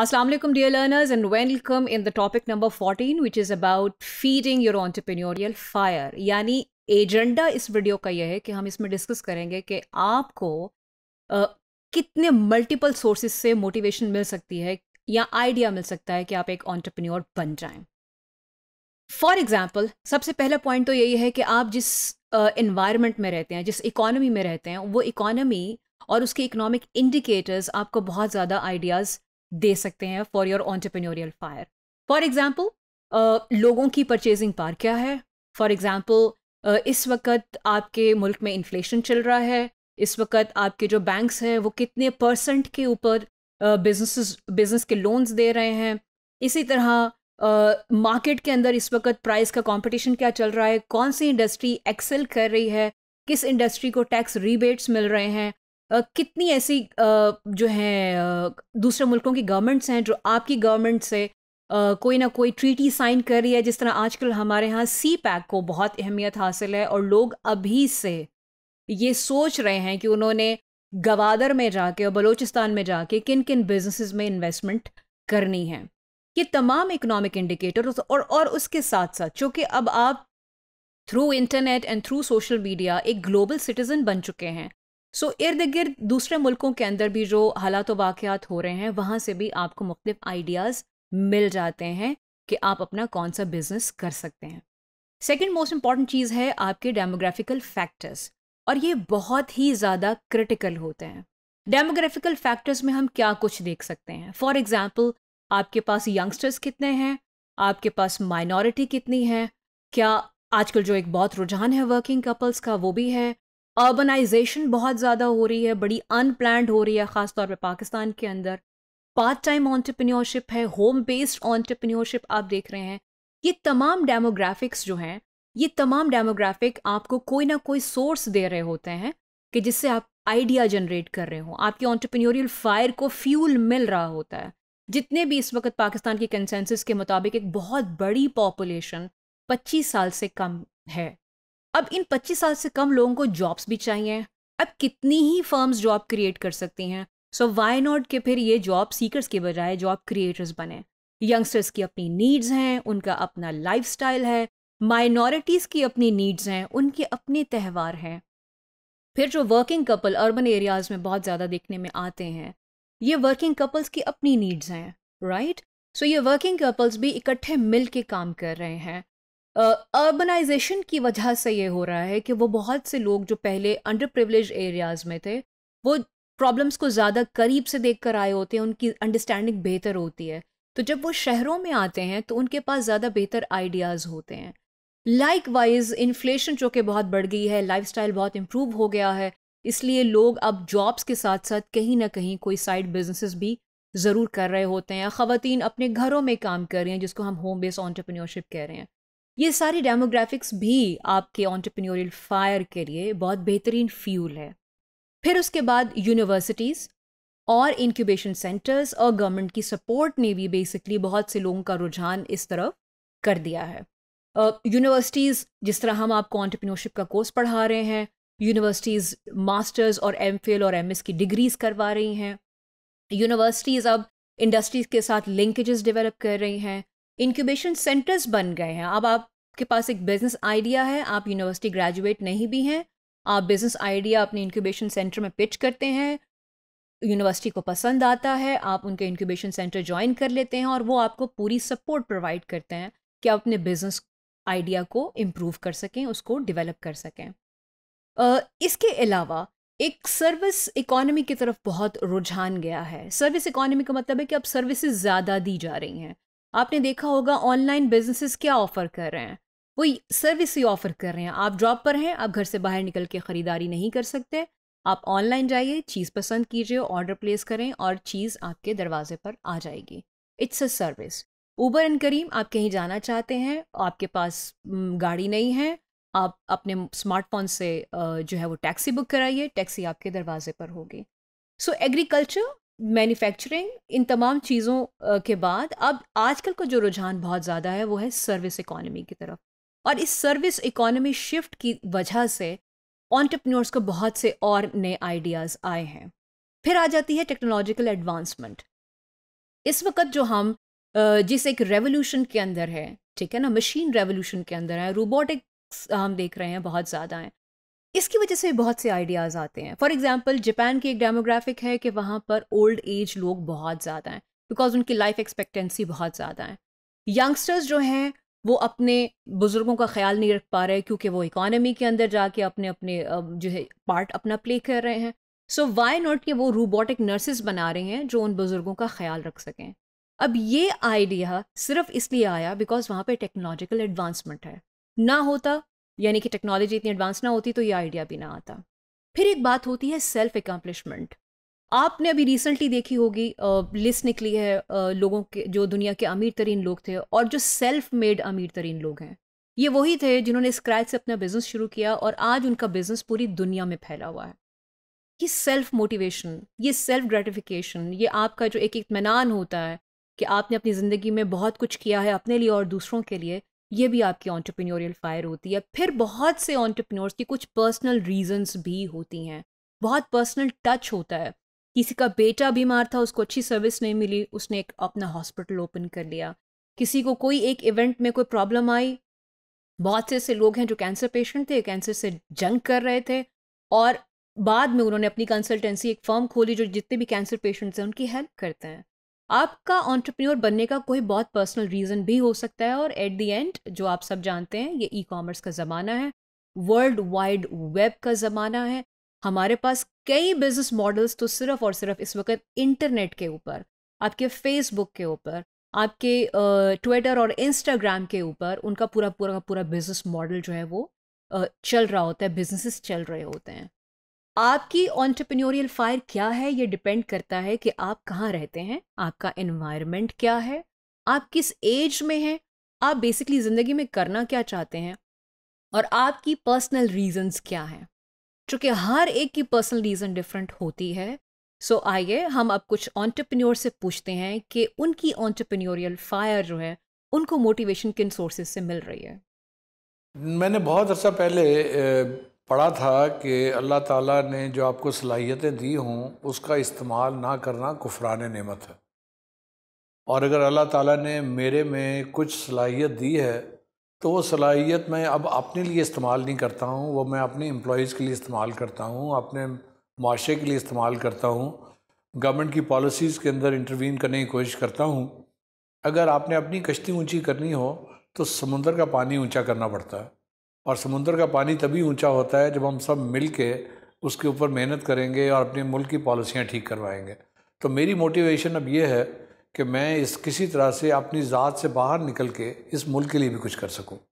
Assalamu alaikum dear learners and welcome in the topic number 14 which is about feeding your entrepreneurial fire यानी agenda इस video का यह है कि हम इसमें डिस्कस करेंगे कि आपको आ, कितने मल्टीपल सोर्सेज से मोटिवेशन मिल सकती है या आइडिया मिल सकता है कि आप एक ऑन्टरप्रन्योर बन जाएं फॉर एग्जाम्पल सबसे पहला पॉइंट तो यही है कि आप जिस इन्वायरमेंट में रहते हैं जिस इकोनॉमी में रहते हैं वो इकोनॉमी और उसके इकोनॉमिक इंडिकेटर्स आपको बहुत ज़्यादा आइडियाज़ दे सकते हैं for your entrepreneurial fire for example लोगों की परचेजिंग पार क्या है फॉर एग्जाम्पल uh, इस वक्त आपके मुल्क में इन्फ्लेशन चल रहा है इस वक्त आपके जो बैंक्स हैं वो कितने परसेंट के ऊपर बिजनेस बिजनेस के लोन्स दे रहे हैं इसी तरह मार्केट uh, के अंदर इस वक्त प्राइस का कंपटीशन क्या चल रहा है कौन सी इंडस्ट्री एक्सेल कर रही है किस इंडस्ट्री को टैक्स रिबेट्स मिल रहे हैं कितनी ऐसी जो है दूसरे मुल्कों की गवर्नमेंट्स हैं जो आपकी गवर्नमेंट से कोई ना कोई ट्रीटी साइन कर रही है जिस तरह आजकल हमारे यहाँ सी पैक को बहुत अहमियत हासिल है और लोग अभी से ये सोच रहे हैं कि उन्होंने गवादर में जाके और बलूचिस्तान में जाके किन किन बिजनेसेस में इन्वेस्टमेंट करनी है ये तमाम इकोनॉमिक इंडिकेटर और और उसके साथ साथ चूँकि अब आप through internet and through social media एक ग्लोबल सिटीजन बन चुके हैं सो इर्द गिर्द दूसरे मुल्कों के अंदर भी जो हालात वाक़ात हो रहे हैं वहाँ से भी आपको मुख्तफ आइडियाज़ मिल जाते हैं कि आप अपना कौन सा बिज़नेस कर सकते हैं सेकेंड मोस्ट इम्पॉर्टेंट चीज़ है आपके डेमोग्राफिकल फैक्टर्स और ये बहुत ही ज़्यादा क्रिटिकल होते हैं डेमोग्राफिकल फैक्टर्स में हम क्या कुछ देख सकते हैं फॉर एग्ज़ाम्पल आपके पास यंगस्टर्स कितने हैं आपके पास माइनॉरिटी कितनी है क्या आजकल जो एक बहुत रुझान है वर्किंग कपल्स का वो भी है अर्बनाइजेशन बहुत ज़्यादा हो रही है बड़ी अनप्लान्ड हो रही है ख़ासतौर पर पाकिस्तान के अंदर पार्ट टाइम ऑन्टरप्रीनियोरशिप है होम बेस्ड ऑन्टरप्रीनियोरशिप आप देख रहे हैं ये तमाम डेमोग्राफिक्स जो हैं ये तमाम डेमोग्राफिक आपको कोई ना कोई सोर्स दे रहे होते हैं कि जिससे आप आइडिया जनरेट कर रहे हो आपकी ऑन्टरप्रीनियोरियल फायर को फ्यूल मिल रहा होता है जितने भी इस वक्त पाकिस्तान के कंसेंसस के मुताबिक एक बहुत बड़ी पॉपुलेशन 25 साल से कम है अब इन 25 साल से कम लोगों को जॉब्स भी चाहिए अब कितनी ही फर्म्स जॉब क्रिएट कर सकती हैं सो वाई नॉट के फिर ये जॉब सीकर्स के बजाय जॉब क्रिएटर्स बने यंगस्टर्स की अपनी नीड्स हैं उनका अपना लाइफ है माइनॉरिटीज़ की अपनी नीड्स हैं उनके अपने त्यौहार हैं फिर जो वर्किंग कपल अर्बन एरियाज़ में बहुत ज़्यादा देखने में आते हैं ये वर्किंग कपल्स की अपनी नीड्स हैं राइट सो ये वर्किंग कपल्स भी इकट्ठे मिल के काम कर रहे हैं अर्बनाइजेशन uh, की वजह से ये हो रहा है कि वो बहुत से लोग जो पहले अंडर प्रिवलेज एरियाज़ में थे वो प्रॉब्लम्स को ज़्यादा करीब से देख कर आए होते हैं उनकी अंडरस्टैंडिंग बेहतर होती है तो जब वो शहरों में आते हैं तो उनके पास ज़्यादा बेहतर आइडियाज़ होते हैं लाइक वाइज इन्फ्लेशन चूँकि बहुत बढ़ गई है लाइफ बहुत इम्प्रूव हो गया है इसलिए लोग अब जॉब्स के साथ साथ कहीं ना कहीं कोई साइड बिजनेसेस भी ज़रूर कर रहे होते हैं ख़वान अपने घरों में काम कर रही हैं जिसको हम होम बेस ऑन्टरप्रीनियोरशिप कह रहे हैं ये सारी डेमोग्राफिक्स भी आपके ऑन्टरप्रनोरियल फायर के लिए बहुत बेहतरीन फ्यूल है फिर उसके बाद यूनिवर्सिटीज़ और इंक्यूबेशन सेंटर्स और गवर्नमेंट की सपोर्ट ने भी बेसिकली बहुत से लोगों का रुझान इस तरफ कर दिया है यूनिवर्सिटीज़ uh, जिस तरह हम आपको ऑन्टरप्रीनोरशिप का कोर्स पढ़ा रहे हैं यूनिवर्सिटीज़ मास्टर्स और एम और एम की डिग्रीज करवा रही हैं यूनिवर्सिटीज़ अब इंडस्ट्रीज के साथ लिंकेजेस डेवलप कर रही हैं इंक्यूबेशन सेंटर्स बन गए हैं अब आपके पास एक बिजनेस आइडिया है आप यूनिवर्सिटी ग्रेजुएट नहीं भी हैं आप बिजनेस आइडिया अपने इंक्यूबेशन सेंटर में पिच करते हैं यूनिवर्सिटी को पसंद आता है आप उनके इंक्यूबेशन सेंटर ज्वाइन कर लेते हैं और वो आपको पूरी सपोर्ट प्रोवाइड करते हैं कि आप अपने बिजनेस आइडिया को इम्प्रूव कर सकें उसको डेवलप कर सकें इसके अलावा एक सर्विस इकोनॉमी की तरफ बहुत रुझान गया है सर्विस इकोनॉमी का मतलब है कि अब सर्विसेज ज़्यादा दी जा रही हैं आपने देखा होगा ऑनलाइन बिजनेसेस क्या ऑफर कर रहे हैं वो सर्विस ही ऑफर कर रहे हैं आप जॉब पर हैं आप घर से बाहर निकल के ख़रीदारी नहीं कर सकते आप ऑनलाइन जाइए चीज़ पसंद कीजिए ऑर्डर प्लेस करें और चीज़ आपके दरवाजे पर आ जाएगी it's a service Uber and Careem आप कहीं जाना चाहते हैं आपके पास गाड़ी नहीं है आप अपने स्मार्टफोन से जो है वो टैक्सी बुक कराइए टैक्सी आपके दरवाजे पर होगी सो एग्रीकल्चर मैन्युफैक्चरिंग इन तमाम चीज़ों के बाद अब आजकल का जो रुझान बहुत ज़्यादा है वो है सर्विस इकोनॉमी की तरफ और इस सर्विस इकोनॉमी शिफ्ट की वजह से ऑन्टरप्रनोर्स को बहुत से और नए आइडियाज़ आए हैं फिर आ जाती है टेक्नोलॉजिकल एडवांसमेंट इस वक्त जो हम जिस एक रेवोल्यूशन के अंदर है ठीक है ना मशीन रेवोल्यूशन के अंदर है रोबोटिक्स हम देख रहे हैं बहुत ज़्यादा हैं इसकी वजह से बहुत से आइडियाज़ आते हैं फॉर एग्जाम्पल जापान की एक डेमोग्राफिक है कि वहाँ पर ओल्ड एज लोग बहुत ज़्यादा हैं बिकॉज उनकी लाइफ एक्सपेक्टेंसी बहुत ज़्यादा है यंगस्टर्स जो हैं वो अपने बुज़ुर्गों का ख्याल नहीं रख पा रहे क्योंकि वो इकॉनमी के अंदर जाके अपने अपने जो है पार्ट अपना प्ले कर रहे हैं सो वाई नॉट कि वो रोबोटिक नर्सेज बना रहे हैं जो उन बुज़ुर्गों का ख्याल रख सकें अब ये आइडिया सिर्फ इसलिए आया बिकॉज वहाँ पे टेक्नोलॉजिकल एडवांसमेंट है ना होता यानी कि टेक्नोलॉजी इतनी एडवांस ना होती तो ये आइडिया भी ना आता फिर एक बात होती है सेल्फ एकम्पलिशमेंट आपने अभी रिसेंटली देखी होगी लिस्ट निकली है लोगों के जो दुनिया के अमीर तरीन लोग थे और जो सेल्फ मेड अमीर तरीन लोग हैं ये वही थे जिन्होंने स्क्रैच से अपना बिजनेस शुरू किया और आज उनका बिजनेस पूरी दुनिया में फैला हुआ है ये सेल्फ मोटिवेशन ये सेल्फ ग्रेटिफिकेशन ये आपका जो एक इतमान होता है कि आपने अपनी ज़िंदगी में बहुत कुछ किया है अपने लिए और दूसरों के लिए ये भी आपकी ऑन्टरप्रीनोरियल फायर होती है फिर बहुत से ऑन्टरप्रीनोर्स की कुछ पर्सनल रीजंस भी होती हैं बहुत पर्सनल टच होता है किसी का बेटा बीमार था उसको अच्छी सर्विस नहीं मिली उसने एक अपना हॉस्पिटल ओपन कर लिया किसी को कोई एक इवेंट में कोई प्रॉब्लम आई बहुत से ऐसे लोग हैं जो कैंसर पेशेंट थे कैंसर से जंग कर रहे थे और बाद में उन्होंने अपनी कंसल्टेंसी एक फर्म खोली जो जितने भी कैंसर पेशेंट्स हैं उनकी हेल्प करते हैं आपका ऑन्टरप्रिन्योर बनने का कोई बहुत पर्सनल रीज़न भी हो सकता है और एट दी एंड जो आप सब जानते हैं ये ई कॉमर्स का ज़माना है वर्ल्ड वाइड वेब का ज़माना है हमारे पास कई बिजनेस मॉडल्स तो सिर्फ और सिर्फ इस वक्त इंटरनेट के ऊपर आपके फेसबुक के ऊपर आपके ट्विटर और इंस्टाग्राम के ऊपर उनका पूरा पूरा पूरा बिजनेस मॉडल जो है वो चल रहा होता है बिजनेसेस चल रहे होते हैं आपकी ऑन्टरप्रेन्योरियल फायर क्या है ये डिपेंड करता है कि आप कहाँ रहते हैं आपका इन्वायरमेंट क्या है आप किस एज में हैं आप बेसिकली ज़िंदगी में करना क्या चाहते हैं और आपकी पर्सनल रीजंस क्या हैं चूँकि हर एक की पर्सनल रीज़न डिफरेंट होती है सो so, आइए हम अब कुछ ऑन्टरप्रेन्योर से पूछते हैं कि उनकी ऑन्टरप्रेन्योरियल फायर जो है उनको मोटिवेशन किन सोर्सेज से मिल रही है मैंने बहुत अर्सा पहले पढ़ा था कि अल्लाह ताला ने जो आपको सलाहियतें दी हों उसका इस्तेमाल ना करना कुफरान नेमत है और अगर अल्लाह ताला ने मेरे में कुछ सलाहियत दी है तो वो सलाहियत मैं अब अपने लिए इस्तेमाल नहीं करता हूँ वो मैं अपने एम्प्लॉज़ के लिए इस्तेमाल करता हूँ अपने माशरे के लिए इस्तेमाल करता हूँ गवर्नमेंट की पॉलिसीज़ के अंदर इंटरवीन करने की कोशिश करता हूँ अगर आपने अपनी कश्ती ऊंची करनी हो तो समुंदर का पानी ऊंचा करना पड़ता है और समुंदर का पानी तभी ऊंचा होता है जब हम सब मिल के उसके ऊपर मेहनत करेंगे और अपने मुल्क की पॉलिसियाँ ठीक करवाएंगे तो मेरी मोटिवेशन अब ये है कि मैं इस किसी तरह से अपनी ज़ात से बाहर निकल के इस मुल्क के लिए भी कुछ कर सकूँ